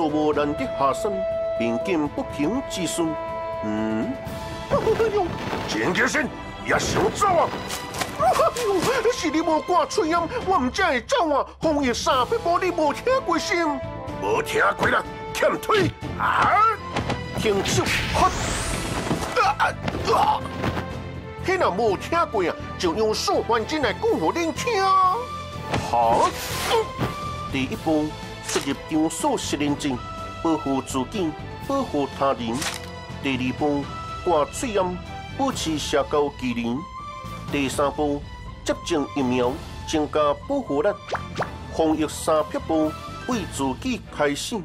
做无人的下生，并见不平之诉。嗯，哎呦，蒋介石也想走啊！哎呦，是你无挂嘴音，我唔才会走啊！红叶三百步，你无听过心？无听过啦，欠推啊！停手，啊啊！去那无听过啊，就用死换钱来供我听。好，第一步。进入场所识认证，保护自己，保护他人；第二步，挂水银，保持社交距离；第三步，接种疫苗，增加保护力，防疫三撇步，为自己开心。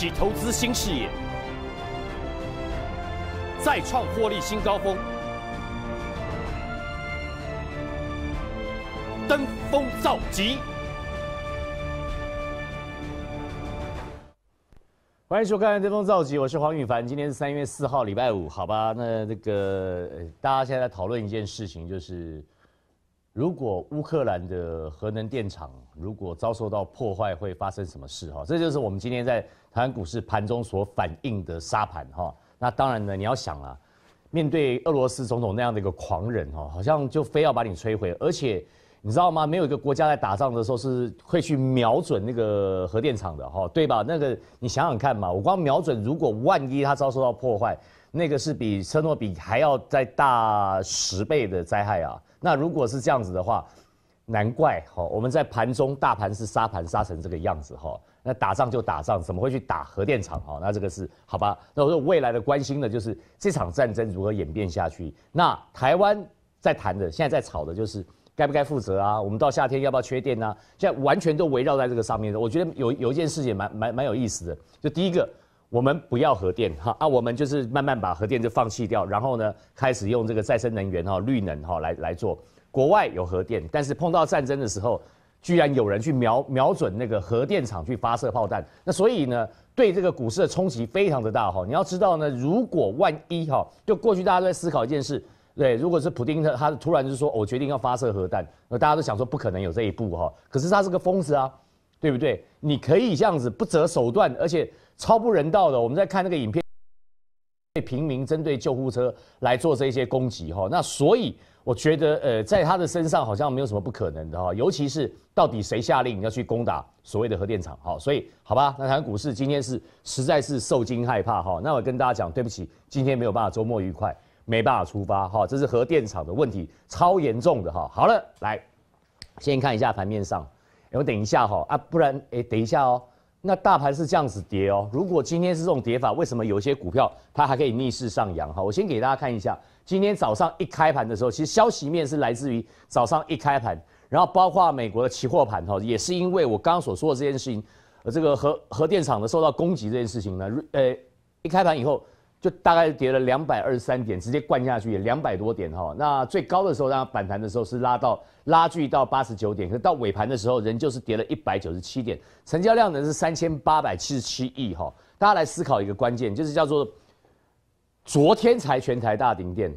起投资新事业，再创获利新高峰，登峰造极。欢迎收看《登峰造极》，我是黄宇凡。今天是三月四号，礼拜五。好吧，那那个大家现在在讨论一件事情，就是如果乌克兰的核能电厂如果遭受到破坏，会发生什么事？哈，这就是我们今天在。台湾股市盘中所反映的沙盘哈，那当然呢，你要想啊，面对俄罗斯总统那样的一个狂人哈，好像就非要把你摧毁，而且你知道吗？没有一个国家在打仗的时候是会去瞄准那个核电厂的哈，对吧？那个你想想看嘛，我光瞄准，如果万一它遭受到破坏，那个是比车诺比还要再大十倍的灾害啊。那如果是这样子的话，难怪哈，我们在盘中大盘是沙盘沙成这个样子哈。那打仗就打仗，怎么会去打核电厂？哈，那这个是好吧？那我说未来的关心呢，就是这场战争如何演变下去。那台湾在谈的，现在在吵的，就是该不该负责啊？我们到夏天要不要缺电呢？现在完全都围绕在这个上面的。我觉得有有一件事也蛮蛮蛮有意思的，就第一个，我们不要核电，哈啊，我们就是慢慢把核电就放弃掉，然后呢，开始用这个再生能源哈、绿能哈来来做。国外有核电，但是碰到战争的时候。居然有人去瞄瞄准那个核电厂去发射炮弹，那所以呢，对这个股市的冲击非常的大哈。你要知道呢，如果万一哈，就过去大家都在思考一件事，对，如果是普京他突然就说我决定要发射核弹，那大家都想说不可能有这一步哈。可是他是个疯子啊，对不对？你可以这样子不择手段，而且超不人道的。我们在看那个影片，被平民针对救护车来做这些攻击哈。那所以。我觉得，呃，在他的身上好像没有什么不可能的哈，尤其是到底谁下令要去攻打所谓的核电厂哈，所以好吧，那台股市今天是实在是受惊害怕哈。那我跟大家讲，对不起，今天没有办法周末愉快，没办法出发哈，这是核电厂的问题，超严重的哈。好了，来，先看一下盘面上，然我等一下哈啊，不然哎等一下哦，那大盘是这样子跌哦，如果今天是这种跌法，为什么有些股票它还可以逆势上扬哈？我先给大家看一下。今天早上一开盘的时候，其实消息面是来自于早上一开盘，然后包括美国的期货盘哈，也是因为我刚刚所说的这件事情，呃，这个核核电厂的受到攻击这件事情呢，呃，一开盘以后就大概跌了两百二十三点，直接灌下去两百多点哈。那最高的时候，然反弹的时候是拉到拉距到八十九点，可是到尾盘的时候仍旧是跌了一百九十七点，成交量呢是三千八百七十七亿哈。大家来思考一个关键，就是叫做。昨天才全台大停电，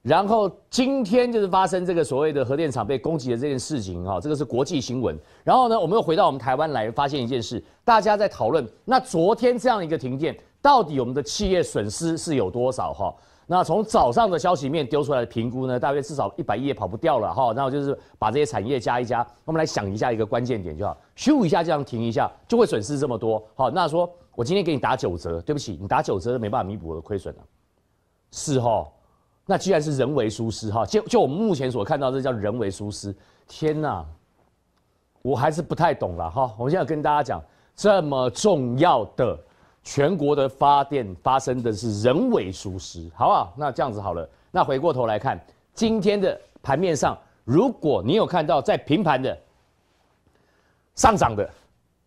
然后今天就是发生这个所谓的核电厂被攻击的这件事情哈，这个是国际新闻。然后呢，我们又回到我们台湾来，发现一件事，大家在讨论。那昨天这样一个停电，到底我们的企业损失是有多少哈？那从早上的消息面丢出来的评估呢，大约至少一百亿也跑不掉了哈。然后就是把这些产业加一加，我们来想一下一个关键点就好，咻一下这样停一下，就会损失这么多。好，那说我今天给你打九折，对不起，你打九折没办法弥补我的亏损了。是哈，那既然是人为疏失哈。就就我们目前所看到，这叫人为疏失。天哪，我还是不太懂了哈。我现在跟大家讲这么重要的全国的发电发生的是人为疏失，好不好？那这样子好了，那回过头来看今天的盘面上，如果你有看到在平盘的上涨的。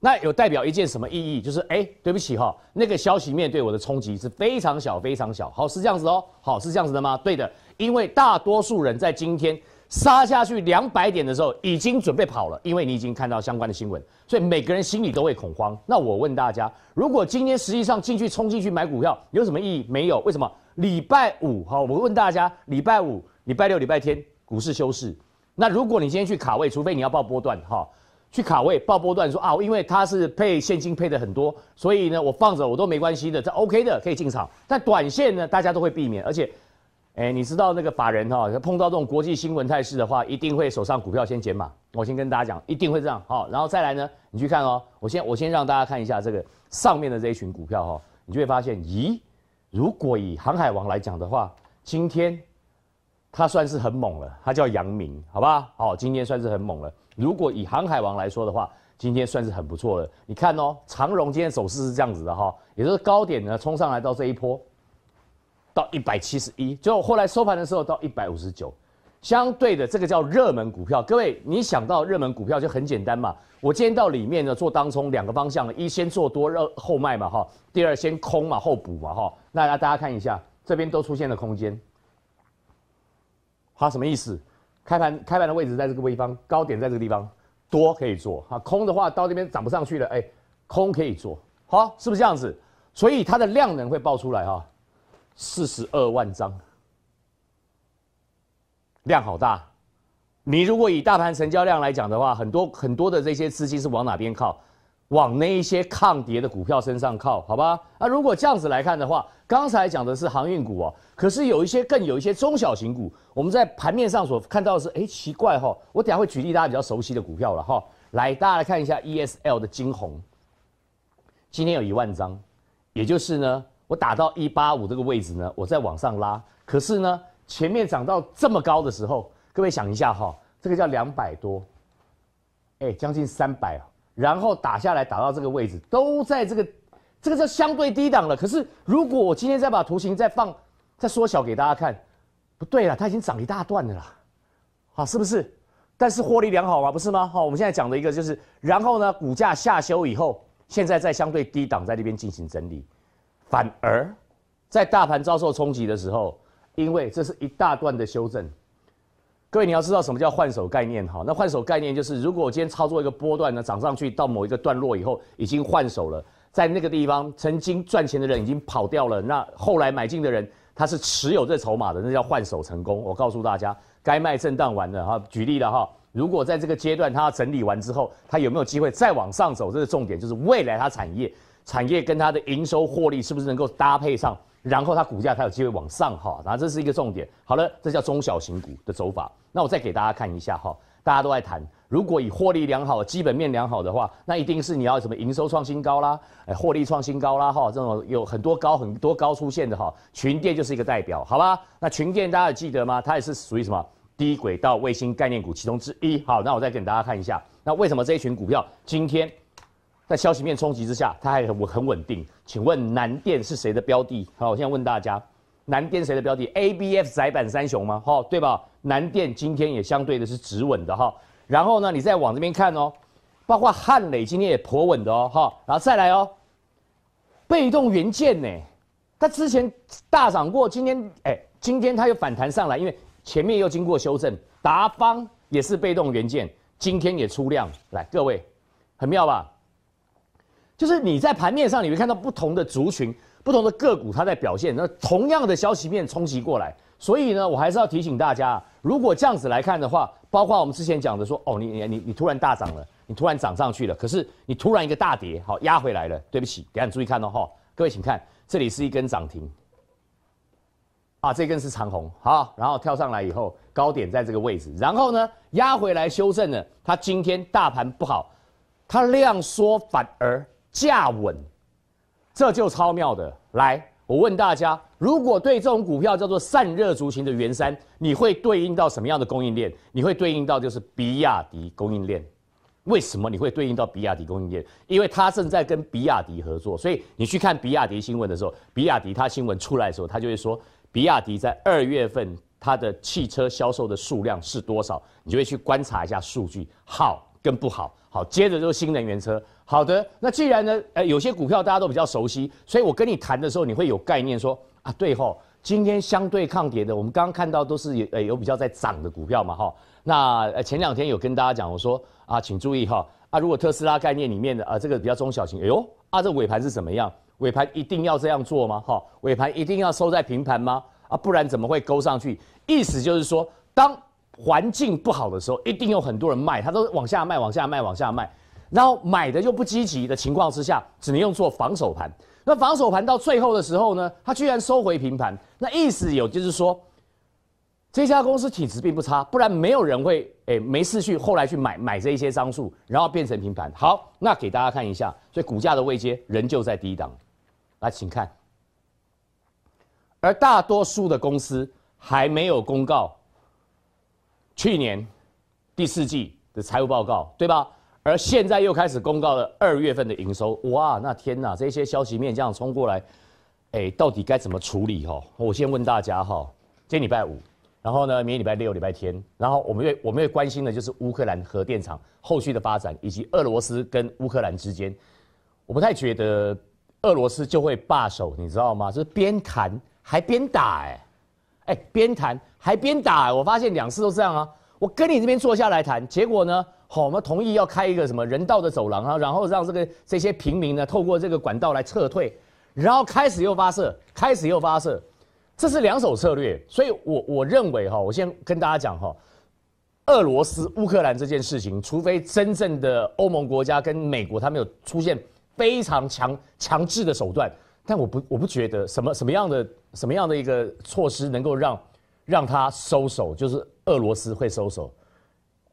那有代表一件什么意义？就是哎，对不起哈，那个消息面对我的冲击是非常小非常小。好，是这样子哦。好，是这样子的吗？对的，因为大多数人在今天杀下去两百点的时候，已经准备跑了，因为你已经看到相关的新闻，所以每个人心里都会恐慌。那我问大家，如果今天实际上进去冲进去买股票，有什么意义？没有，为什么？礼拜五哈，我问大家，礼拜五、礼拜六、礼拜天股市休市，那如果你今天去卡位，除非你要报波段哈。去卡位爆波段，说啊，因为它是配现金配的很多，所以呢，我放着我都没关系的，这 OK 的，可以进场。但短线呢，大家都会避免，而且，哎，你知道那个法人哈，碰到这种国际新闻态势的话，一定会手上股票先减码。我先跟大家讲，一定会这样。好，然后再来呢，你去看哦。我先我先让大家看一下这个上面的这一群股票哈，你就会发现，咦，如果以航海王来讲的话，今天。他算是很猛了，他叫杨明，好吧？好，今天算是很猛了。如果以航海王来说的话，今天算是很不错了。你看哦，长荣今天走势是这样子的哈，也就是高点呢冲上来到这一波，到一百七十一，最后来收盘的时候到一百五十九。相对的，这个叫热门股票。各位，你想到热门股票就很简单嘛。我今天到里面呢做当冲两个方向一先做多热后卖嘛哈，第二先空嘛后补嘛哈。那大家看一下，这边都出现了空间。它什么意思？开盘开盘的位置在这个地方，高点在这个地方，多可以做。啊。空的话到这边涨不上去了，哎，空可以做。好，是不是这样子？所以它的量能会爆出来哈，四十二万张，量好大。你如果以大盘成交量来讲的话，很多很多的这些资金是往哪边靠？往那一些抗跌的股票身上靠，好吧？那如果这样子来看的话，刚才讲的是航运股哦，可是有一些更有一些中小型股。我们在盘面上所看到的是，哎，奇怪哈，我等下会举例大家比较熟悉的股票了哈。来，大家来看一下 ESL 的金红，今天有一万张，也就是呢，我打到一八五这个位置呢，我再往上拉，可是呢，前面涨到这么高的时候，各位想一下哈，这个叫两百多，哎，将近三百。然后打下来打到这个位置，都在这个，这个叫相对低档了。可是如果我今天再把图形再放、再缩小给大家看，不对了，它已经涨一大段的啦，好，是不是？但是获利良好嘛，不是吗？好，我们现在讲的一个就是，然后呢，股价下修以后，现在在相对低档在这边进行整理，反而在大盘遭受冲击的时候，因为这是一大段的修正。各位，你要知道什么叫换手概念哈？那换手概念就是，如果我今天操作一个波段呢，涨上去到某一个段落以后，已经换手了，在那个地方曾经赚钱的人已经跑掉了，那后来买进的人他是持有这筹码的，那叫换手成功。我告诉大家，该卖震荡完了哈。举例了哈，如果在这个阶段他整理完之后，他有没有机会再往上走？这个重点就是未来它产业、产业跟它的营收获利是不是能够搭配上？然后它股价它有机会往上哈，然后这是一个重点。好了，这叫中小型股的走法。那我再给大家看一下哈，大家都在谈，如果以获利良好、基本面良好的话，那一定是你要什么营收创新高啦，哎，获利创新高啦哈，这种有很多高很多高出现的哈，群店就是一个代表，好吧？那群店大家还记得吗？它也是属于什么低轨道卫星概念股其中之一。好，那我再给大家看一下，那为什么这一群股票今天？在消息面冲击之下，它还稳很稳定。请问南电是谁的标的？好，我现在问大家，南电谁的标的？A B F 窄板三雄吗？哈，对吧？南电今天也相对的是止稳的哈。然后呢，你再往这边看哦，包括汉磊今天也颇稳的哦哈。然后再来哦，被动元件呢，它之前大涨过，今天哎，今天它又反弹上来，因为前面又经过修正。达方也是被动元件，今天也出量。来，各位，很妙吧？就是你在盘面上你会看到不同的族群、不同的个股它在表现。那同样的消息面冲击过来，所以呢，我还是要提醒大家，如果这样子来看的话，包括我们之前讲的说，哦，你你你你突然大涨了，你突然涨上去了，可是你突然一个大跌，好压回来了。对不起，等下你注意看哦，哈，各位请看，这里是一根涨停，啊，这根是长红，好，然后跳上来以后高点在这个位置，然后呢压回来修正了，它今天大盘不好，它量缩反而。价稳，这就超妙的。来，我问大家，如果对这种股票叫做散热足型的元山，你会对应到什么样的供应链？你会对应到就是比亚迪供应链。为什么你会对应到比亚迪供应链？因为他正在跟比亚迪合作。所以你去看比亚迪新闻的时候，比亚迪他新闻出来的时候，他就会说，比亚迪在二月份它的汽车销售的数量是多少？你就会去观察一下数据。好。更不好，好，接着就是新能源车。好的，那既然呢，呃，有些股票大家都比较熟悉，所以我跟你谈的时候，你会有概念说啊，对吼，今天相对抗跌的，我们刚刚看到都是有呃有比较在涨的股票嘛，哈。那前两天有跟大家讲，我说啊，请注意哈啊，如果特斯拉概念里面的啊，这个比较中小型，哎呦啊，这尾盘是怎么样？尾盘一定要这样做吗？哈，尾盘一定要收在平盘吗？啊，不然怎么会勾上去？意思就是说当。环境不好的时候，一定有很多人卖，他都往下卖，往下卖，往下卖，然后买的又不积极的情况之下，只能用做防守盘。那防守盘到最后的时候呢，他居然收回平盘，那意思有就是说，这家公司体质并不差，不然没有人会哎没事去后来去买买这一些张数，然后变成平盘。好，那给大家看一下，所以股价的位阶仍旧在低档。来，请看，而大多数的公司还没有公告。去年第四季的财务报告，对吧？而现在又开始公告了二月份的营收，哇，那天呐，这些消息面这样冲过来，哎，到底该怎么处理哈？我先问大家哈，今天礼拜五，然后呢，明天礼拜六、礼拜天，然后我们越我们会关心的就是乌克兰核电厂后续的发展，以及俄罗斯跟乌克兰之间，我不太觉得俄罗斯就会罢手，你知道吗？是边谈还边打哎。哎，边谈还边打，我发现两次都这样啊！我跟你这边坐下来谈，结果呢，好，我们同意要开一个什么人道的走廊啊，然后让这个这些平民呢透过这个管道来撤退，然后开始又发射，开始又发射，这是两手策略。所以，我我认为哈，我先跟大家讲哈，俄罗斯乌克兰这件事情，除非真正的欧盟国家跟美国他们有出现非常强强制的手段，但我不我不觉得什么什么样的。什么样的一个措施能够让让他收手？就是俄罗斯会收手，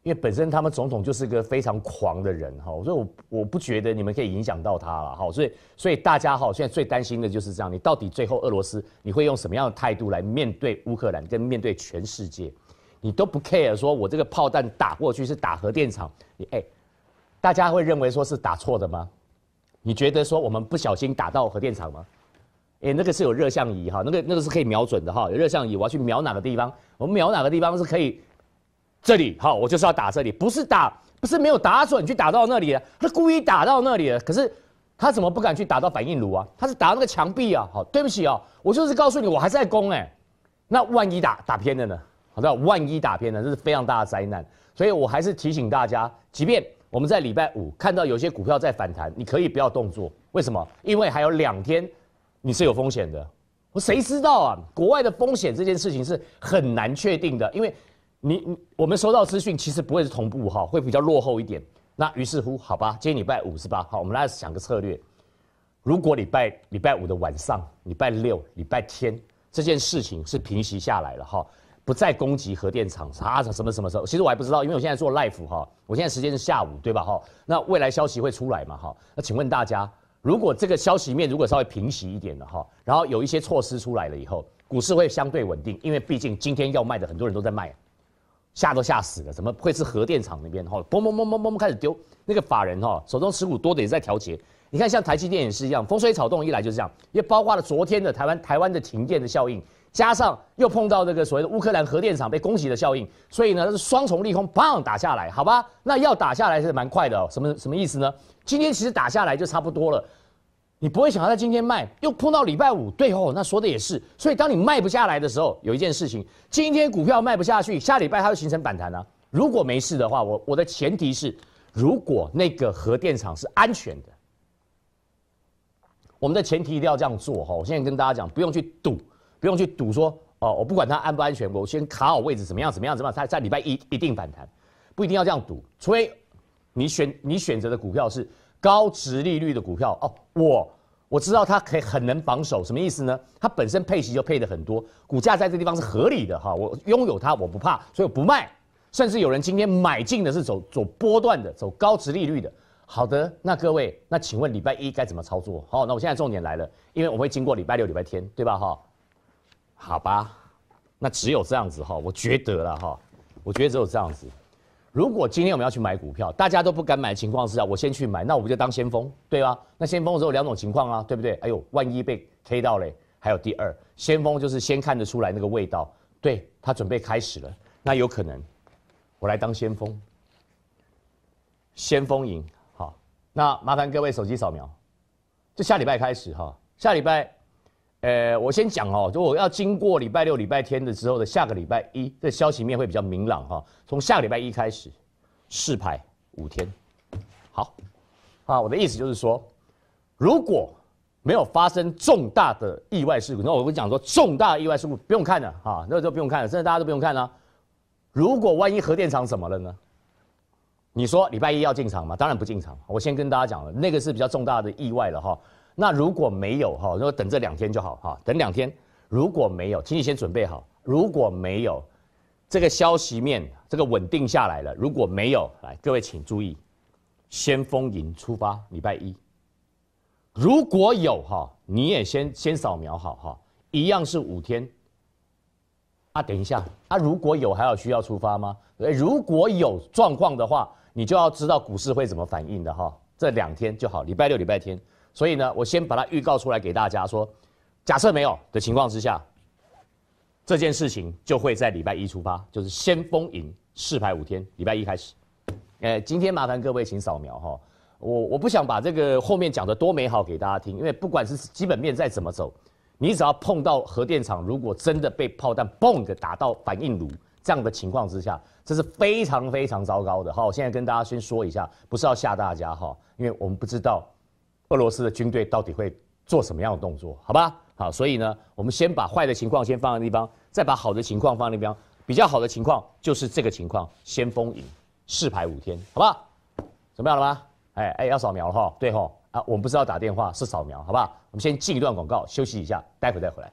因为本身他们总统就是个非常狂的人哈。所以，我我不觉得你们可以影响到他了哈。所以，所以大家哈，现在最担心的就是这样：你到底最后俄罗斯你会用什么样的态度来面对乌克兰，跟面对全世界？你都不 care，说我这个炮弹打过去是打核电厂，你哎，大家会认为说是打错的吗？你觉得说我们不小心打到核电厂吗？哎，那个是有热像仪哈，那个那个是可以瞄准的哈，有热像仪，我要去瞄哪个地方？我们瞄哪个地方是可以？这里好，我就是要打这里，不是打，不是没有打准去打到那里了，他故意打到那里了。可是他怎么不敢去打到反应炉啊？他是打到那个墙壁啊？好，对不起哦，我就是告诉你，我还在攻哎。那万一打打偏了呢？好的，万一打偏了，这是非常大的灾难。所以我还是提醒大家，即便我们在礼拜五看到有些股票在反弹，你可以不要动作。为什么？因为还有两天。你是有风险的，我谁知道啊？国外的风险这件事情是很难确定的，因为，你你我们收到资讯其实不会是同步哈，会比较落后一点。那于是乎，好吧，今天礼拜五是吧？好，我们来想个策略。如果礼拜礼拜五的晚上，礼拜六、礼拜天这件事情是平息下来了哈，不再攻击核电厂，啥什什么什么时候？其实我还不知道，因为我现在做 l i f e 哈，我现在时间是下午对吧？哈，那未来消息会出来嘛？哈，那请问大家？如果这个消息面如果稍微平息一点了哈，然后有一些措施出来了以后，股市会相对稳定，因为毕竟今天要卖的很多人都在卖，吓都吓死了，怎么会是核电厂那边哈？嘣嘣嘣嘣嘣开始丢，那个法人哈手中持股多的也在调节，你看像台积电也是一样，风吹草动一来就是这样，也包括了昨天的台湾台湾的停电的效应。加上又碰到这个所谓的乌克兰核电厂被攻击的效应，所以呢，是双重利空，砰打下来，好吧？那要打下来是蛮快的哦。什么什么意思呢？今天其实打下来就差不多了。你不会想要在今天卖，又碰到礼拜五，对哦？那说的也是。所以当你卖不下来的时候，有一件事情：今天股票卖不下去，下礼拜它就形成反弹了。如果没事的话，我我的前提是，如果那个核电厂是安全的，我们的前提一定要这样做哈。我现在跟大家讲，不用去赌。不用去赌说哦，我不管它安不安全，我先卡好位置，怎么样，怎么样，怎么样？它在礼拜一一定反弹，不一定要这样赌。除非你选你选择的股票是高值利率的股票哦，我我知道它可以很能防守，什么意思呢？它本身配息就配的很多，股价在这地方是合理的哈。我拥有它，我不怕，所以我不卖。甚至有人今天买进的是走走波段的，走高值利率的。好的，那各位，那请问礼拜一该怎么操作？好，那我现在重点来了，因为我会经过礼拜六、礼拜天，对吧？哈。好吧，那只有这样子哈。我觉得了哈，我觉得只有这样子。如果今天我们要去买股票，大家都不敢买的情况之下，我先去买，那我不就当先锋？对吧？那先锋只有两种情况啊，对不对？哎呦，万一被推到嘞，还有第二，先锋就是先看得出来那个味道，对他准备开始了，那有可能我来当先锋，先锋营好。那麻烦各位手机扫描，就下礼拜开始哈，下礼拜。呃，我先讲哦，就我要经过礼拜六、礼拜天的之后的下个礼拜一这消息面会比较明朗哈。从下礼拜一开始，试排五天，好，啊，我的意思就是说，如果没有发生重大的意外事故，那我跟你讲说，重大意外事故不用看了哈，那就不用看了，真的大家都不用看了。如果万一核电厂怎么了呢？你说礼拜一要进场吗？当然不进场。我先跟大家讲了，那个是比较重大的意外了哈。那如果没有哈，如果等这两天就好哈，等两天，如果没有，请你先准备好。如果没有这个消息面，这个稳定下来了，如果没有，来各位请注意，先锋营出发礼拜一。如果有哈，你也先先扫描好哈，一样是五天。啊，等一下，啊，如果有还有需要出发吗？如果有状况的话，你就要知道股市会怎么反应的哈。这两天就好，礼拜六、礼拜天。所以呢，我先把它预告出来给大家说，假设没有的情况之下，这件事情就会在礼拜一出发，就是先封营试排五天，礼拜一开始。哎，今天麻烦各位请扫描哈，我我不想把这个后面讲的多美好给大家听，因为不管是基本面再怎么走，你只要碰到核电厂，如果真的被炮弹嘣的打到反应炉这样的情况之下，这是非常非常糟糕的。好，我现在跟大家先说一下，不是要吓大家哈，因为我们不知道。俄罗斯的军队到底会做什么样的动作？好吧，好，所以呢，我们先把坏的情况先放在那边，再把好的情况放那边。比较好的情况就是这个情况，先锋营试排五天，好不好？怎么样了吗？哎哎，要扫描了哈，对哈啊，我们不是要打电话，是扫描，好不好？我们先进一段广告，休息一下，待会再回来。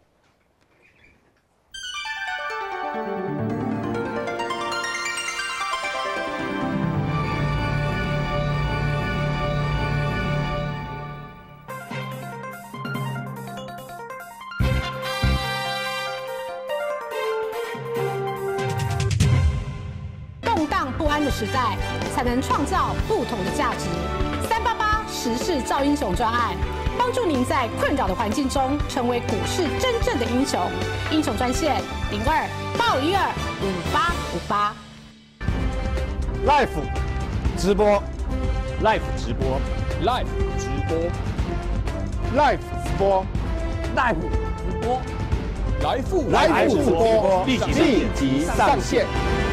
时代才能创造不同的价值。三八八时事造英雄专案，帮助您在困扰的环境中成为股市真正的英雄。英雄专线零二八五一二五八五八。Life 直播，Life 直播，Life 直播，Life 直播，Life 直播，Life 直播，立即上线。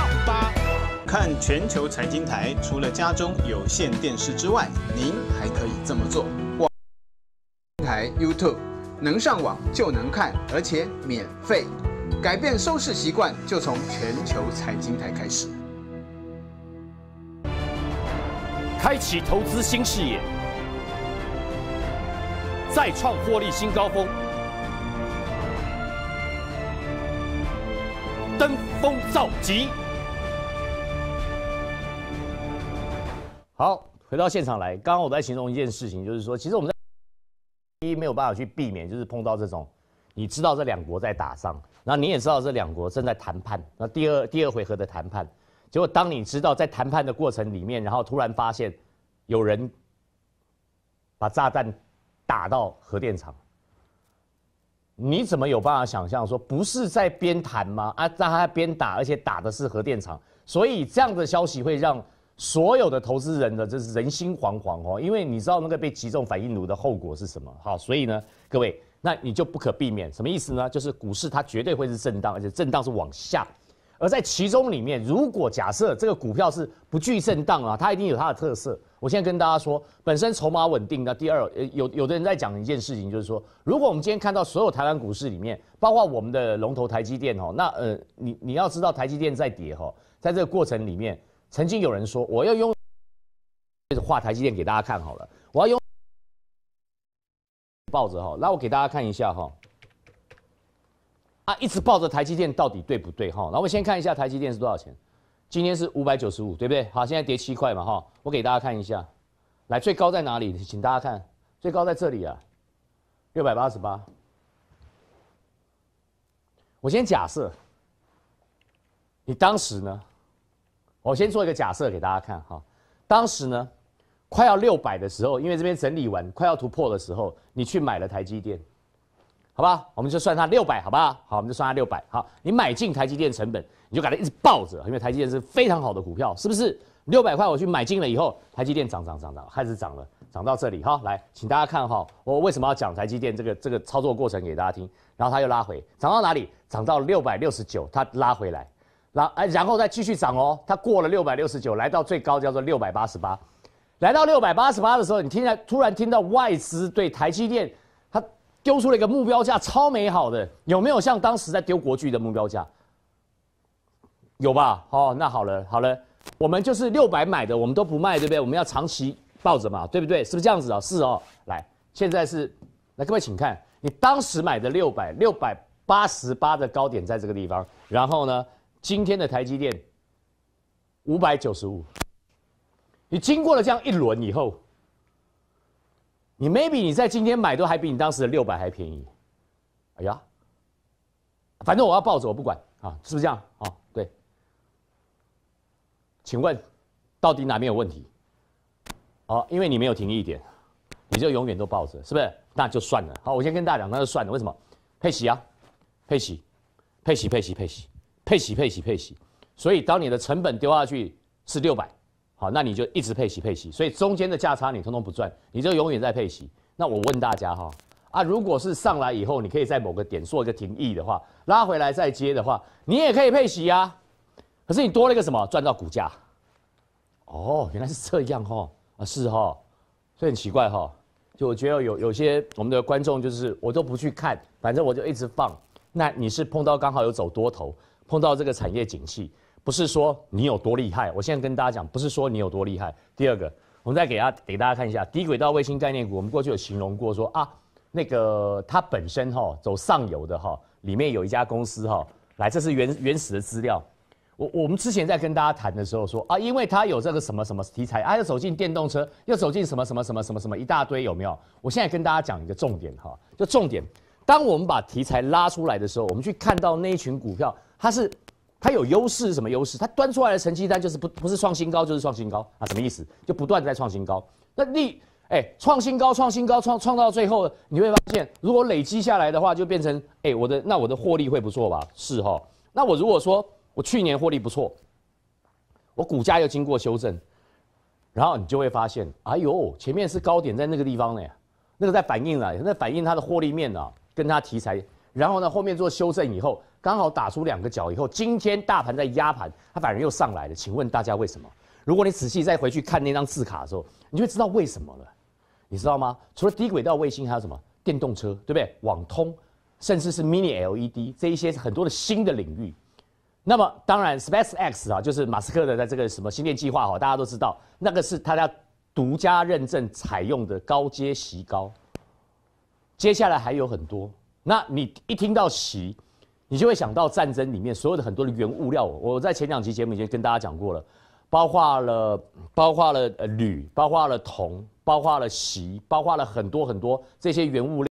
看全球财经台，除了家中有线电视之外，您还可以这么做：网台 YouTube，能上网就能看，而且免费。改变收视习惯，就从全球财经台开始。开启投资新视野，再创获利新高峰，登峰造极。好，回到现场来。刚刚我在形容一件事情，就是说，其实我们在一没有办法去避免，就是碰到这种，你知道这两国在打仗，那你也知道这两国正在谈判。那第二第二回合的谈判，结果当你知道在谈判的过程里面，然后突然发现有人把炸弹打到核电厂，你怎么有办法想象说不是在边谈吗？啊，在他边打，而且打的是核电厂，所以这样的消息会让。所有的投资人的这是人心惶惶哦，因为你知道那个被击中反应炉的后果是什么？好，所以呢，各位，那你就不可避免，什么意思呢？就是股市它绝对会是震荡，而且震荡是往下。而在其中里面，如果假设这个股票是不具震荡啊，它一定有它的特色。我现在跟大家说，本身筹码稳定。那第二，有有的人在讲一件事情，就是说，如果我们今天看到所有台湾股市里面，包括我们的龙头台积电哦，那呃，你你要知道台积电在跌哈，在这个过程里面。曾经有人说，我要用画台积电给大家看好了，我要用抱着哈，那我给大家看一下哈，啊，一直抱着台积电到底对不对哈？那我们先看一下台积电是多少钱，今天是五百九十五，对不对？好，现在跌七块嘛哈，我给大家看一下，来最高在哪里？请大家看，最高在这里啊，六百八十八。我先假设，你当时呢？我先做一个假设给大家看哈，当时呢，快要六百的时候，因为这边整理完快要突破的时候，你去买了台积电，好吧，我们就算它六百，好吧，好，我们就算它六百，好，你买进台积电成本，你就把它一直抱着，因为台积电是非常好的股票，是不是？六百块我去买进了以后，台积电涨涨涨涨，开始涨了，涨到这里，哈。来，请大家看哈，我为什么要讲台积电这个这个操作过程给大家听，然后它又拉回，涨到哪里？涨到六百六十九，它拉回来。然哎，然后再继续涨哦。它过了六百六十九，来到最高叫做六百八十八。来到六百八十八的时候，你听见突然听到外资对台积电，它丢出了一个目标价，超美好的。有没有像当时在丢国巨的目标价？有吧？哦，那好了，好了，我们就是六百买的，我们都不卖，对不对？我们要长期抱着嘛，对不对？是不是这样子啊？是哦。来，现在是，来各位，请看你当时买的六百六百八十八的高点，在这个地方。然后呢？今天的台积电五百九十五，你经过了这样一轮以后，你 maybe 你在今天买都还比你当时的六百还便宜，哎呀，反正我要抱着我不管啊，是不是这样啊？对，请问到底哪边有问题？哦，因为你没有停一点，你就永远都抱着，是不是？那就算了。好，我先跟大家讲，那就算了。为什么？佩奇啊，佩奇，佩奇，佩奇，佩奇。配息配息配息，所以当你的成本丢下去是六百，好，那你就一直配息配息，所以中间的价差你通通不赚，你就永远在配息。那我问大家哈，啊，如果是上来以后，你可以在某个点做一个停意的话，拉回来再接的话，你也可以配息啊。可是你多了一个什么赚到股价？哦，原来是这样哈，啊是哈，所以很奇怪哈，就我觉得有有些我们的观众就是我都不去看，反正我就一直放。那你是碰到刚好有走多头。碰到这个产业景气，不是说你有多厉害。我现在跟大家讲，不是说你有多厉害。第二个，我们再给大家给大家看一下低轨道卫星概念股。我们过去有形容过说啊，那个它本身哈走上游的哈，里面有一家公司哈，来，这是原原始的资料。我我们之前在跟大家谈的时候说啊，因为它有这个什么什么题材啊，要走进电动车，要走进什么什么什么什么什么一大堆，有没有？我现在跟大家讲一个重点哈，就重点，当我们把题材拉出来的时候，我们去看到那一群股票。它是，它有优势，什么优势？它端出来的成绩单就是不不是创新高就是创新高啊，什么意思？就不断在创新高。那你，哎，创新高，创新高，创创到最后，你会发现，如果累积下来的话，就变成，哎，我的那我的获利会不错吧？是哈。那我如果说我去年获利不错，我股价又经过修正，然后你就会发现，哎呦，前面是高点在那个地方呢，那个在反映了，那反映它的获利面呢，跟它题材，然后呢后面做修正以后。刚好打出两个角以后，今天大盘在压盘，它反而又上来了。请问大家为什么？如果你仔细再回去看那张字卡的时候，你就知道为什么了。你知道吗？除了低轨道卫星，还有什么电动车，对不对？网通，甚至是 mini LED 这一些很多的新的领域。那么当然，Space X 啊，就是马斯克的在这个什么星链计划哈，大家都知道，那个是他家独家认证采用的高阶席高。接下来还有很多。那你一听到席。你就会想到战争里面所有的很多的原物料，我在前两期节目已经跟大家讲过了，包括了，包括了呃铝，包括了铜，包括了锡，包括了很多很多这些原物料。